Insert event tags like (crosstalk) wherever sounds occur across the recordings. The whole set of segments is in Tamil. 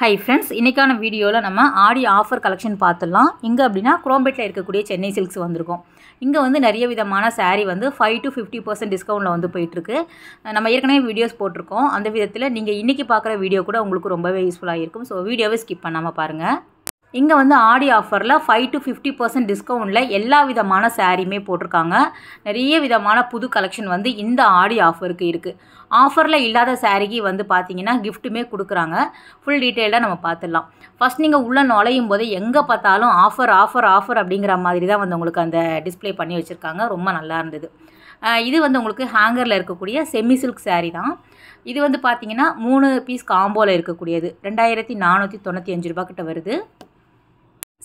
ஹை ஃப்ரெண்ட்ஸ் இன்றைக்கான வீடியோவில் நம்ம ஆடி ஆஃபர் கலெக்ஷன் பார்த்துடலாம் இங்கே அப்படின்னா குரோம்பேட்டில் இருக்கக்கூடிய சென்னை சில்க்ஸ் வந்திருக்கும் இங்கே வந்து நிறைய விதமான சாரீ வந்து ஃபைவ் டு ஃபிஃப்டி பர்சன்ட் டிஸ்கவுண்டில் வந்து போயிட்டுருக்கு நம்ம ஏற்கனவே வீடியோஸ் போட்டிருக்கோம் அந்த விதத்தில் நீங்கள் இன்றைக்கி பார்க்குற வீடியோ கூட உங்களுக்கு ரொம்பவே யூஸ்ஃபுல்லாக இருக்கும் ஸோ வீடியோவை ஸ்கிப் பண்ணாமல் பாருங்கள் இங்கே வந்து ஆடி ஆஃபரில் ஃபைவ் டு ஃபிஃப்டி பர்சன்ட் டிஸ்கவுண்ட்டில் எல்லா விதமான சாரியுமே போட்டிருக்காங்க நிறைய விதமான புது கலெக்ஷன் வந்து இந்த ஆடி ஆஃபருக்கு இருக்குது ஆஃபரில் இல்லாத சாரீக்கு வந்து பார்த்தீங்கன்னா கிஃப்ட்டுமே கொடுக்குறாங்க ஃபுல் டீட்டெயிலாக நம்ம பார்த்துடலாம் ஃபஸ்ட் நீங்கள் உள்ளே நுழையும் போது எங்கே பார்த்தாலும் ஆஃபர் ஆஃபர் ஆஃபர் அப்படிங்கிற மாதிரி தான் வந்து உங்களுக்கு அந்த டிஸ்பிளே பண்ணி வச்சுருக்காங்க ரொம்ப நல்லா இருந்தது இது வந்து உங்களுக்கு ஹேங்கரில் இருக்கக்கூடிய செமி சில்க் சாரீ தான் இது வந்து பார்த்தீங்கன்னா மூணு பீஸ் காம்போவில் இருக்கக்கூடியது ரெண்டாயிரத்தி நானூற்றி தொண்ணூற்றி அஞ்சு ரூபா கிட்ட வருது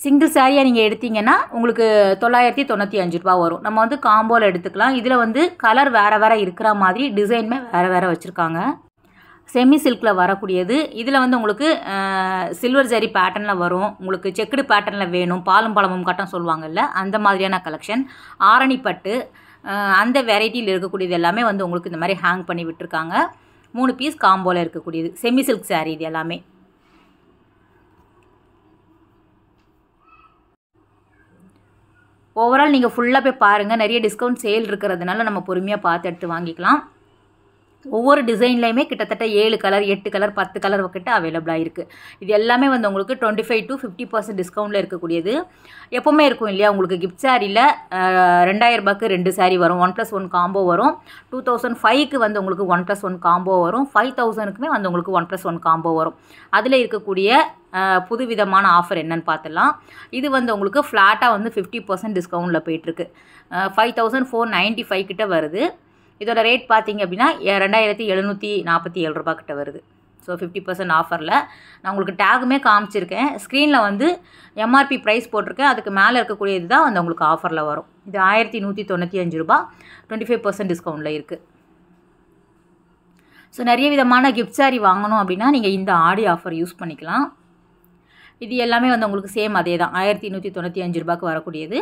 சிங்கிள் சாரியாக நீங்கள் எடுத்தீங்கன்னா உங்களுக்கு தொள்ளாயிரத்தி தொண்ணூற்றி அஞ்சு ரூபா வரும் நம்ம வந்து காம்போவில் எடுத்துக்கலாம் இதில் வந்து கலர் வேறு வேறு இருக்கிற மாதிரி டிசைனுமே வேறு வேறு வச்சுருக்காங்க செமி சில்கில் வரக்கூடியது இதில் வந்து உங்களுக்கு சில்வர் ஜரி பேட்டர்னில் வரும் உங்களுக்கு செக்குடு பேட்டர்னில் வேணும் பாலும் பழமும் கட்டம் சொல்லுவாங்கல்ல அந்த மாதிரியான கலெக்ஷன் ஆரணிப்பட்டு அந்த வெரைட்டியில் இருக்கக்கூடியது எல்லாமே வந்து உங்களுக்கு இந்த மாதிரி ஹேங் பண்ணி விட்டுருக்காங்க மூணு பீஸ் காம்போவில் இருக்கக்கூடியது செமி சில்க் சாரி இது எல்லாமே ஓவரால் நீங்கள் ஃபுல்லாக போய் பாருங்கள் நிறைய டிஸ்கவுண்ட் சேல் இருக்கிறதுனால நம்ம பொறுமையாக பார்த்து எடுத்து வாங்கிக்கலாம் ஒவ்வொரு டிசைன்லையுமே கிட்டத்தட்ட ஏழு கலர் எட்டு கலர் பத்து கலர் கிட்ட அவைலபிளாக இருக்குது இது எல்லாமே வந்து உங்களுக்கு twenty five to fifty percent டிஸ்கவுண்ட்டில் இருக்கக்கூடியது எப்போவுமே இருக்கும் இல்லையா உங்களுக்கு கிஃப்ட் சாரியில் ரெண்டாயிரரூபாக்கு ரெண்டு சாரி வரும் ஒன் ப்ளஸ் ஒன் காம்போ வரும் டூ தௌசண்ட் ஃபைவ்க்கு வந்து உங்களுக்கு ஒன் ப்ளஸ் ஒன் காம்போ வரும் ஃபைவ் தௌசண்ட்க்குமே வந்து உங்களுக்கு ஒன் ப்ளஸ் ஒன் காம்போ வரும் அதில் இருக்கக்கூடிய புதுவிதமான ஆஃபர் என்னன்னு பார்த்துலாம் இது வந்து உங்களுக்கு ஃப்ளாட்டாக வந்து ஃபிஃப்டி பர்சன்ட் டிஸ்கவுண்டில் போயிட்டுருக்கு five thousand four ninety five கிட்ட வருது இதோட ரேட் பார்த்தீங்க அப்படின்னா ரெண்டாயிரத்தி எழுநூற்றி நாற்பத்தி ஏழு ரூபா கிட்ட வருது ஸோ ஃபிஃப்டி பர்சன்ட் ஆஃபரில் நான் உங்களுக்கு டேகுமே காமிச்சிருக்கேன் ஸ்க்ரீனில் வந்து எம்ஆர்பி ப்ரைஸ் போட்டிருக்கேன் அதுக்கு மேலே இருக்கக்கூடிய இது தான் வந்து உங்களுக்கு ஆஃபரில் வரும் இது ஆயிரத்தி நூற்றி தொண்ணூற்றி அஞ்சு ரூபா டுவெண்ட்டி ஃபைவ் பர்சன்ட் டிஸ்கவுண்ட்டில் இருக்குது ஸோ நிறைய விதமான கிஃப்ட் சாரி வாங்கணும் அப்படின்னா நீங்கள் இந்த ஆடி ஆஃபர் யூஸ் பண்ணிக்கலாம் இது எல்லாமே வந்து உங்களுக்கு சேம் அதே தான் ஆயிரத்தி நூற்றி தொண்ணூற்றி அஞ்சு ரூபாய்க்கு வரக்கூடியது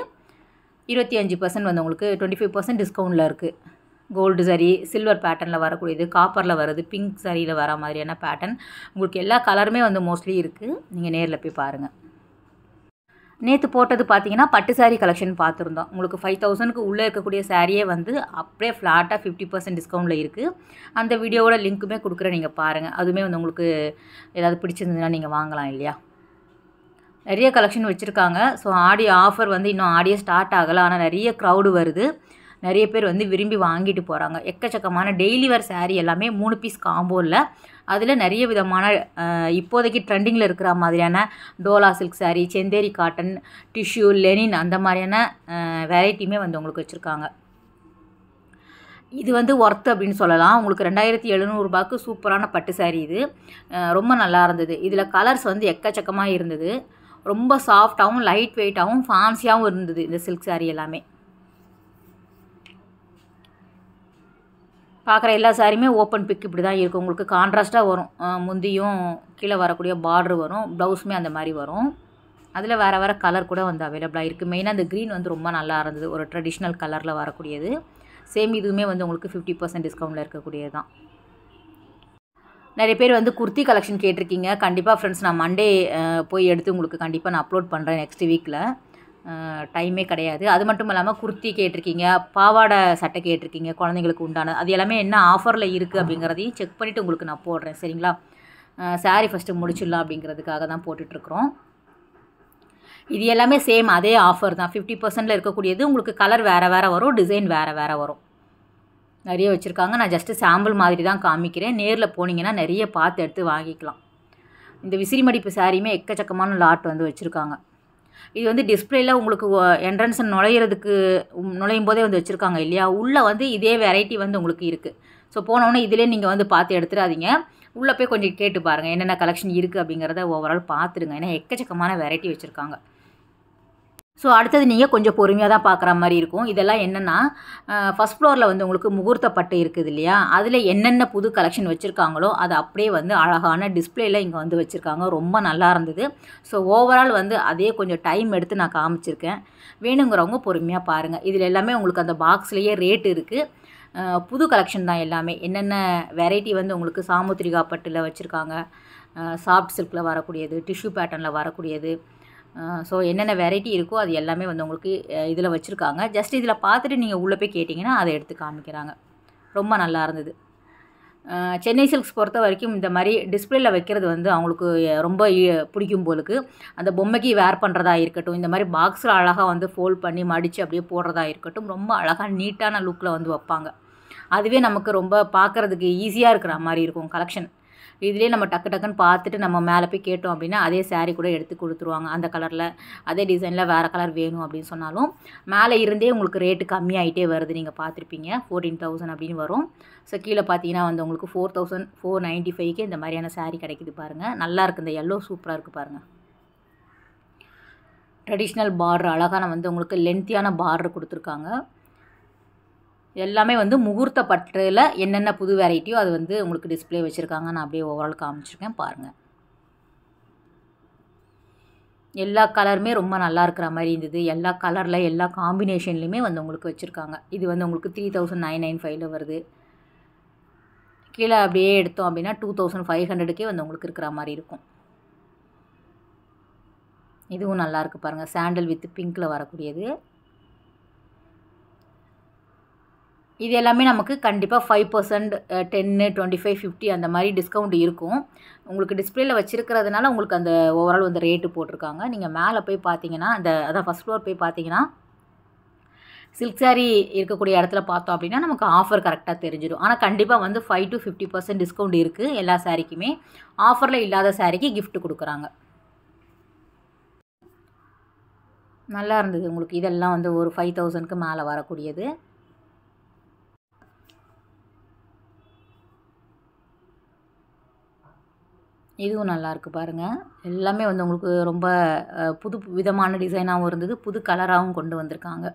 இருபத்தி அஞ்சு பர்சன்ட் வந்து உங்களுக்கு டுவெண்ட்டி ஃபைவ் பர்சன்ட் டிஸ்கவுண்டில் இருக்குது கோல்டு சரி சில்வர் பேட்டர்னில் வரக்கூடியது காப்பரில் வருது பிங்க் சரியில் வர மாதிரியான பேட்டர்ன் உங்களுக்கு எல்லா கலருமே வந்து மோஸ்ட்லி இருக்குது நீங்கள் நேரில் போய் பாருங்கள் நேற்று போட்டது பார்த்தீங்கன்னா பட்டு சாரீ கலெக்ஷன் பார்த்துருந்தோம் உங்களுக்கு ஃபைவ் தௌசண்ட்க்கு உள்ளே இருக்கக்கூடிய சாரியே வந்து அப்படியே ஃப்ளாட்டாக ஃபிஃப்டி பர்சன்ட் டிஸ்கவுண்ட்டில் இருக்குது அந்த வீடியோவோட லிங்க்குமே கொடுக்குற நீங்கள் பாருங்கள் அதுவுமே வந்து உங்களுக்கு ஏதாவது பிடிச்சிருந்ததுன்னா நீங்கள் வாங்கலாம் இல்லையா நிறைய கலெக்ஷன் வச்சுருக்காங்க ஸோ ஆடி ஆஃபர் வந்து இன்னும் ஆடியே ஸ்டார்ட் ஆகலை ஆனால் நிறைய க்ரௌடு வருது நிறைய பேர் வந்து விரும்பி வாங்கிட்டு போகிறாங்க எக்கச்சக்கமான டெய்லி வேர் சாரீ எல்லாமே மூணு பீஸ் காம்போ இல்லை அதில் நிறைய விதமான இப்போதைக்கு ட்ரெண்டிங்கில் இருக்கிற மாதிரியான Dola silk sari Chanderi cotton tissue linen அந்த மாதிரியான வெரைட்டியுமே வந்து உங்களுக்கு வச்சுருக்காங்க இது வந்து ஒர்த் அப்படின்னு சொல்லலாம் உங்களுக்கு ரெண்டாயிரத்தி எழுநூறுபாக்கு சூப்பரான பட்டு சாரீ இது ரொம்ப நல்லா இருந்தது இதில் கலர்ஸ் வந்து எக்கச்சக்கமாக இருந்தது ரொம்ப சாஃப்டாகவும் லைட் வெயிட்டாகவும் ஃபேன்சியாகவும் இருந்தது இந்த சில்க் சாரி எல்லாமே பார்க்குற எல்லா சாரியுமே ஓப்பன் பிக் இப்படி தான் இருக்கும் உங்களுக்கு கான்ட்ராஸ்ட்டாக வரும் முந்தியும் கீழே வரக்கூடிய பார்ட்ரு வரும் ப்ளவுஸுமே அந்த மாதிரி வரும் அதில் வேறு வேறு கலர் கூட வந்து அவைலபிளாக இருக்குது மெயினாக அந்த க்ரீன் வந்து ரொம்ப நல்லா இருந்தது ஒரு ட்ரெடிஷ்னல் கலரில் வரக்கூடியது சேம் இதுவுமே வந்து உங்களுக்கு ஃபிஃப்டி பர்சன்ட் டிஸ்கவுண்டில் இருக்கக்கூடியது தான் நிறைய பேர் வந்து குர்த்தி கலெக்ஷன் கேட்டிருக்கீங்க கண்டிப்பாக ஃப்ரெண்ட்ஸ் நான் மண்டே போய் எடுத்து உங்களுக்கு கண்டிப்பாக நான் அப்லோட் பண்ணுறேன் நெக்ஸ்ட் வீக்கில் டைமே கிடையாது அது மட்டும் இல்லாமல் குர்த்தி கேட்டிருக்கீங்க பாவாடை சட்டை கேட்டிருக்கீங்க குழந்தைங்களுக்கு உண்டான அது எல்லாமே என்ன ஆஃபரில் இருக்குது அப்படிங்கிறதையும் செக் பண்ணிவிட்டு உங்களுக்கு நான் போடுறேன் சரிங்களா சாரீ ஃபஸ்ட்டு முடிச்சிடலாம் அப்படிங்கிறதுக்காக தான் போட்டுட்ருக்குறோம் இது எல்லாமே சேம் அதே ஆஃபர் தான் ஃபிஃப்டி பர்சன்டில் இருக்கக்கூடியது உங்களுக்கு கலர் வேறு வேறு வரும் டிசைன் வேறு வேறு வரும் நிறைய வச்சுருக்காங்க நான் ஜஸ்ட்டு சாம்பிள் மாதிரி தான் காமிக்கிறேன் நேரில் போனீங்கன்னா நிறைய பார்த்து எடுத்து வாங்கிக்கலாம் இந்த விசிறி மடிப்பு சாரியுமே எக்கச்சக்கமான லாட் வந்து வச்சுருக்காங்க இது வந்து டிஸ்பிளேயில் உங்களுக்கு என்ட்ரன்ஸ் நுழையிறதுக்கு நுழையும் போதே வந்து வச்சுருக்காங்க இல்லையா உள்ளே வந்து இதே வெரைட்டி வந்து உங்களுக்கு இருக்குது ஸோ போனோன்னே இதிலே நீங்கள் வந்து பார்த்து எடுத்துடாதீங்க உள்ளே போய் கொஞ்சம் கேட்டு பாருங்கள் என்னென்ன கலெக்ஷன் இருக்குது அப்படிங்கிறத ஓவரால் பார்த்துருங்க ஏன்னா எக்கச்சக்கமான வெரைட்டி வச்சுருக்காங்க ஸோ அடுத்தது நீங்கள் கொஞ்சம் பொறுமையாக தான் பார்க்குற மாதிரி இருக்கும் இதெல்லாம் என்னென்னா ஃபஸ்ட் ஃப்ளோரில் வந்து உங்களுக்கு முகூர்த்த பட்டு இருக்குது இல்லையா அதில் என்னென்ன புது கலெக்ஷன் வச்சுருக்காங்களோ அது அப்படியே வந்து அழகான டிஸ்பிளேயில் இங்கே வந்து வச்சுருக்காங்க ரொம்ப நல்லா இருந்தது ஸோ ஓவரால் வந்து அதே கொஞ்சம் டைம் எடுத்து நான் காமிச்சிருக்கேன் வேணுங்கிறவங்க பொறுமையாக பாருங்கள் இதில் எல்லாமே உங்களுக்கு அந்த பாக்ஸ்லேயே ரேட் இருக்குது புது கலெக்ஷன் தான் எல்லாமே என்னென்ன வெரைட்டி வந்து உங்களுக்கு சாமுத்திரிகா பட்டில் வச்சுருக்காங்க சாஃப்ட் சில்கில் வரக்கூடியது டிஷ்யூ பேட்டர்னில் வரக்கூடியது ஸோ என்னென்ன வெரைட்டி இருக்கோ அது எல்லாமே வந்து உங்களுக்கு இதில் வச்சுருக்காங்க ஜஸ்ட் இதில் பார்த்துட்டு நீங்கள் உள்ளே போய் கேட்டிங்கன்னா அதை எடுத்து காமிக்கிறாங்க ரொம்ப நல்லா இருந்தது சென்னை சில்க்ஸ் பொறுத்த வரைக்கும் இந்த மாதிரி டிஸ்பிளேயில் வைக்கிறது வந்து அவங்களுக்கு ரொம்ப பிடிக்கும் போலுக்கு அந்த பொம்மைக்கு வேர் பண்ணுறதா இருக்கட்டும் இந்த மாதிரி பாக்ஸில் அழகாக வந்து ஃபோல்ட் பண்ணி மடித்து அப்படியே போடுறதா இருக்கட்டும் ரொம்ப அழகாக நீட்டான லுக்கில் வந்து வைப்பாங்க அதுவே நமக்கு ரொம்ப பார்க்குறதுக்கு ஈஸியாக இருக்கிற மாதிரி இருக்கும் கலெக்ஷன் இதுலேயே நம்ம டக்கு டக்குன்னு பார்த்துட்டு நம்ம மேலே போய் கேட்டோம் அப்படின்னா அதே சாரீ கூட எடுத்து கொடுத்துருவாங்க அந்த கலரில் அதே டிசைனில் வேறு கலர் வேணும் அப்படின்னு சொன்னாலும் மேலே இருந்தே உங்களுக்கு ரேட்டு கம்மியாகிட்டே வருது நீங்கள் பார்த்துருப்பீங்க ஃபோர்டீன் தௌசண்ட் அப்படின்னு வரும் ஸோ கீழே பார்த்தீங்கன்னா வந்து உங்களுக்கு ஃபோர் தௌசண்ட் ஃபோர் நைன்ட்டி ஃபைவ்க்கு இந்த மாதிரியான சாரீ கிடைக்கிது பாருங்கள் நல்லாயிருக்கு இந்த எல்லோ சூப்பராக இருக்குது பாருங்கள் ட்ரெடிஷ்னல் பார்டர் அழகான வந்து உங்களுக்கு லென்த்தியான பார்டர் கொடுத்துருக்காங்க எல்லாமே வந்து முகூர்த்த பட்டில் என்னென்ன புது வெரைட்டியோ அது வந்து உங்களுக்கு டிஸ்பிளே வச்சுருக்காங்க நான் அப்படியே ஓவரால் காமிச்சிருக்கேன் பாருங்கள் எல்லா கலருமே ரொம்ப நல்லா இருக்கிற மாதிரி இருந்தது எல்லா கலரில் எல்லா காம்பினேஷன்லேயுமே வந்து உங்களுக்கு வச்சுருக்காங்க இது வந்து உங்களுக்கு த்ரீ தௌசண்ட் நைன் நைன் ஃபைவ்ல வருது கீழே அப்படியே எடுத்தோம் அப்படின்னா டூ தௌசண்ட் ஃபைவ் ஹண்ட்ரடுக்கே வந்து உங்களுக்கு இருக்கிற மாதிரி இருக்கும் இதுவும் நல்லாயிருக்கு பாருங்கள் சாண்டல் வித் பிங்க்கில் வரக்கூடியது இது எல்லாமே நமக்கு கண்டிப்பாக ஃபைவ் பர்சன்ட் டென்னு டுவெண்ட்டி ஃபைவ் ஃபிஃப்டி அந்த மாதிரி டிஸ்கவுண்ட் இருக்கும் உங்களுக்கு டிஸ்பிளேல வச்சுருக்கிறதுனால உங்களுக்கு அந்த ஓவரால் வந்து ரேட்டு போட்டிருக்காங்க நீங்கள் மேலே போய் பார்த்தீங்கன்னா அந்த அதான் ஃபஸ்ட் ஃப்ளோர் போய் பார்த்தீங்கன்னா சில்க் சாரி இருக்கக்கூடிய இடத்துல பார்த்தோம் அப்படின்னா நமக்கு ஆஃபர் கரெக்டாக தெரிஞ்சிடும் ஆனால் கண்டிப்பாக வந்து five to fifty percent discount இருக்குது எல்லா சாரிக்குமே ஆஃபரில் இல்லாத சாரிக்கு கிஃப்ட் கொடுக்குறாங்க நல்லா இருந்தது உங்களுக்கு இதெல்லாம் வந்து ஒரு ஃபைவ் தௌசண்ட்க்கு மேலே வரக்கூடியது இதுவும் நல்லாயிருக்கு பாருங்கள் எல்லாமே வந்து உங்களுக்கு ரொம்ப புது விதமான டிசைனாகவும் இருந்தது புது கலராகவும் கொண்டு வந்திருக்காங்க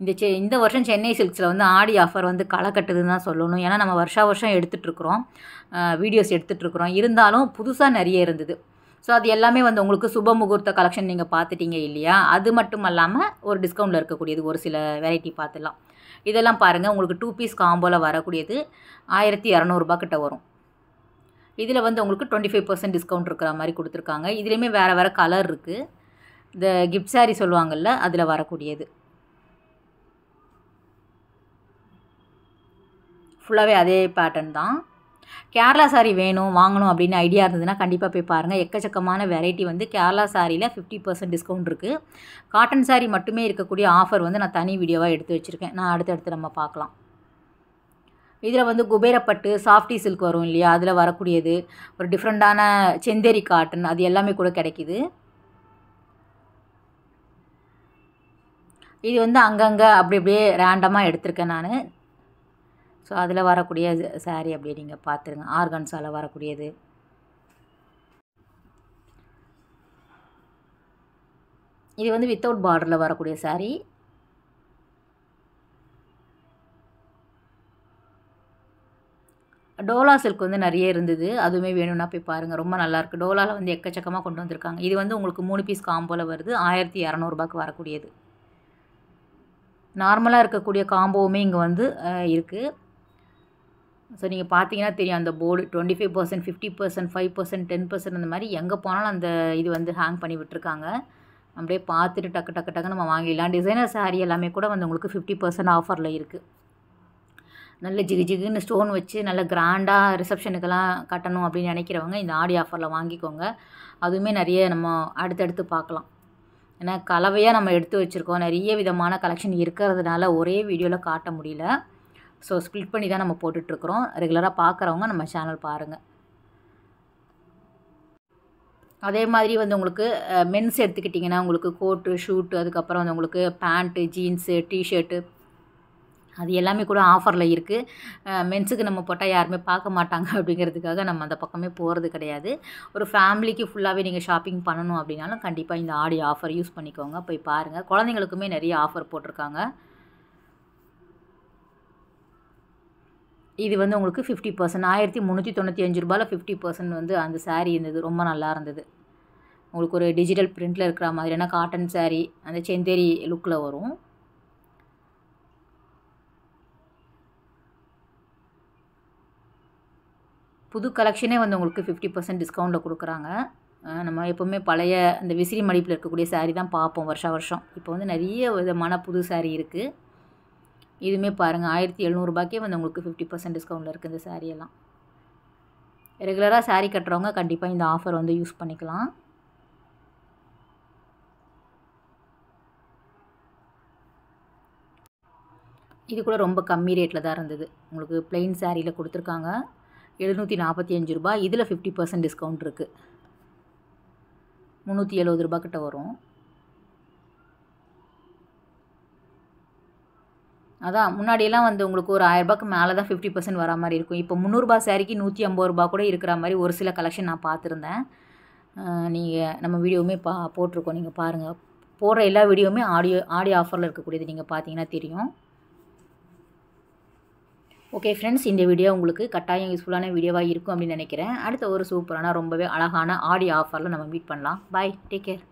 இந்த செ இந்த வருஷம் சென்னை சில்க்ஸில் வந்து ஆடி ஆஃபர் வந்து களை கட்டுதுன்னு தான் சொல்லணும் ஏன்னா நம்ம வருஷா வருஷம் எடுத்துகிட்ருக்குறோம் வீடியோஸ் எடுத்துகிட்ருக்குறோம் இருந்தாலும் புதுசாக நிறைய இருந்தது ஸோ அது எல்லாமே வந்து உங்களுக்கு சுப முகூர்த்த கலெக்ஷன் நீங்கள் பார்த்துட்டீங்க இல்லையா அது மட்டும் இல்லாமல் ஒரு டிஸ்கவுண்ட்டில் இருக்கக்கூடியது ஒரு சில வெரைட்டி பார்த்துலாம் இதெல்லாம் பாருங்கள் உங்களுக்கு டூ பீஸ் காம்போவில் வரக்கூடியது ஆயிரத்தி இரநூறுபா கிட்ட வரும் இதில் வந்து உங்களுக்கு டுவெண்ட்டி ஃபைவ் பர்சன்ட் டிஸ்கவுண்ட் இருக்கிற மாதிரி கொடுத்துருக்காங்க இதுலேயுமே வேறு வேறு கலர் இருக்குது இந்த கிஃப்ட் சாரீ சொல்லுவாங்கள்ல அதில் வரக்கூடியது ஃபுல்லாகவே அதே பேட்டர்ன் தான் கேரளா சாரி வேணும் வாங்கணும் அப்படின்னு ஐடியா இருந்ததுன்னா கண்டிப்பாக போய் பாருங்கள் எக்கச்சக்கமான வெரைட்டி வந்து கேரளா சாரியில் ஃபிஃப்டி பர்சன்ட் டிஸ்கவுண்ட் இருக்குது காட்டன் சாரி மட்டுமே இருக்கக்கூடிய ஆஃபர் வந்து நான் தனி வீடியோவாக எடுத்து வச்சுருக்கேன் நான் அடுத்தடுத்து நம்ம பார்க்கலாம் இதில் வந்து குபேரப்பட்டு சாஃப்டி சில்க் வரும் இல்லையா அதில் வரக்கூடியது ஒரு டிஃப்ரெண்ட்டான செந்தேரி காட்டன் அது எல்லாமே கூட கிடைக்கிது இது வந்து அங்கங்கே அப்படி அப்படியே ரேண்டமாக எடுத்திருக்கேன் நான் ஸோ அதில் வரக்கூடிய சாரீ அப்படியே நீங்கள் பார்த்துருங்க ஆர்கன்ஸால் வரக்கூடியது இது வந்து வித்தவுட் பார்டரில் வரக்கூடிய சாரீ டோலா சில்க் வந்து நிறைய இருந்தது அதுவுமே வேணும்னா போய் பாருங்கள் ரொம்ப நல்லாயிருக்கு டோலாவில் வந்து எக்கச்சக்கமாக கொண்டு வந்திருக்காங்க இது வந்து உங்களுக்கு மூணு பீஸ் காம்போவில் வருது ஆயிரத்தி இரநூறுபாக்கு வரக்கூடியது நார்மலாக இருக்கக்கூடிய காம்போவுமே இங்கே வந்து இருக்குது ஸோ நீங்கள் பார்த்தீங்கன்னா தெரியும் அந்த board twenty five percent fifty percent five percent ten percent அந்த மாதிரி எங்கே போனாலும் அந்த இது வந்து ஹேங் பண்ணி விட்டுருக்காங்க அப்படியே பார்த்துட்டு டக்கு டக்கு டக்கு நம்ம வாங்கிடலாம் டிசைனர் சாரி எல்லாமே கூட வந்து உங்களுக்கு ஃபிஃப்டி பர்சன்ட் ஆஃபரில் இருக்குது நல்ல ஜிகு ஜிகுன்னு ஸ்டோன் வச்சு நல்ல கிராண்டாக ரிசப்ஷனுக்கெல்லாம் கட்டணும் அப்படின்னு நினைக்கிறவங்க இந்த ஆடி ஆஃபரில் வாங்கிக்கோங்க அதுவுமே நிறைய நம்ம அடுத்தடுத்து பார்க்கலாம் ஏன்னா கலவையாக நம்ம எடுத்து வச்சுருக்கோம் நிறைய விதமான கலெக்ஷன் இருக்கிறதுனால ஒரே வீடியோவில் காட்ட முடியல ஸோ ஸ்பிளிட் பண்ணி தான் நம்ம போட்டுட்ருக்குறோம் ரெகுலராக பார்க்குறவங்க நம்ம சேனல் பாருங்கள் அதே மாதிரி வந்து உங்களுக்கு மென்ஸ் எடுத்துக்கிட்டிங்கன்னா உங்களுக்கு கோட்டு ஷூட்டு அதுக்கப்புறம் வந்து உங்களுக்கு பேண்ட்டு ஜீன்ஸு டிஷர்ட்டு அது எல்லாமே கூட ஆஃபரில் இருக்குது மென்ஸுக்கு நம்ம போட்டால் யாருமே பார்க்க மாட்டாங்க (laughs) அப்படிங்கிறதுக்காக நம்ம அந்த பக்கமே போகிறது கிடையாது ஒரு ஃபேமிலிக்கு ஃபுல்லாகவே நீங்கள் ஷாப்பிங் பண்ணணும் அப்படின்னாலும் கண்டிப்பாக இந்த ஆடி ஆஃபர் யூஸ் பண்ணிக்கோங்க போய் பாருங்கள் குழந்தைங்களுக்குமே நிறைய ஆஃபர் போட்டிருக்காங்க இது வந்து உங்களுக்கு ஃபிஃப்டி பர்சன்ட் ஆயிரத்தி முந்நூற்றி தொண்ணூற்றி அஞ்சு ரூபாயில் ஃபிஃப்டி பர்சன்ட் வந்து அந்த சாரீ இருந்தது ரொம்ப நல்லா இருந்தது உங்களுக்கு ஒரு டிஜிட்டல் பிரிண்டில் இருக்கிற மாதிரியான காட்டன் சாரீ அந்த செந்தேரி லுக்கில் வரும் புது கலெக்ஷனே வந்து உங்களுக்கு ஃபிஃப்டி பர்சன்ட் டிஸ்கவுண்ட்டில் கொடுக்குறாங்க நம்ம எப்போவுமே பழைய அந்த விசிறி மடிப்பில் இருக்கக்கூடிய சாரீ தான் பார்ப்போம் வருஷா வருஷம் இப்போ வந்து நிறைய விதமான புது சாரீ இருக்குது இதுவுமே பாருங்கள் ஆயிரத்தி எழுநூறுபாய்க்கே வந்து உங்களுக்கு ஃபிஃப்டி பர்சன்ட் டிஸ்கவுண்ட்டில் இருக்குது இந்த சாரியெல்லாம் ரெகுலராக சாரீ கட்டுறவங்க கண்டிப்பாக இந்த ஆஃபர் வந்து யூஸ் பண்ணிக்கலாம் இது கூட ரொம்ப கம்மி ரேட்டில் தான் இருந்தது உங்களுக்கு பிளெயின் சாரியில் கொடுத்துருக்காங்க எழுநூற்றி நாற்பத்தி அஞ்சு ரூபா இதில் ஃபிஃப்டி பர்சன்ட் டிஸ்கவுண்ட் இருக்குது முந்நூற்றி எழுபது ரூபா கிட்ட வரும் அதான் முன்னாடியெல்லாம் வந்து உங்களுக்கு ஒரு ஆயிரரூபாக்கு மேலே தான் ஃபிஃப்டி பர்சன்ட் வர மாதிரி இருக்கும் இப்போ முந்நூறுரூபா சாரிக்கு நூற்றி ஐம்பது ரூபா கூட இருக்கிற மாதிரி ஒரு சில கலெக்ஷன் நான் பார்த்துருந்தேன் நீங்கள் நம்ம வீடியோவுமே பா போட்டிருக்கோம் நீங்கள் பாருங்கள் போடுற எல்லா வீடியோவுமே ஆடியோ ஆடியோ ஆஃபரில் இருக்கக்கூடியது நீங்கள் பார்த்தீங்கன்னா தெரியும் ஓகே ஃப்ரெண்ட்ஸ் இந்த வீடியோ உங்களுக்கு கட்டாயம் யூஸ்ஃபுல்லான வீடியோவாக இருக்கும் அப்படின்னு நினைக்கிறேன் அடுத்த ஒரு சூப்பரான ரொம்பவே அழகான ஆடி ஆஃபரில் நம்ம மீட் பண்ணலாம் பாய் டேக் கேர்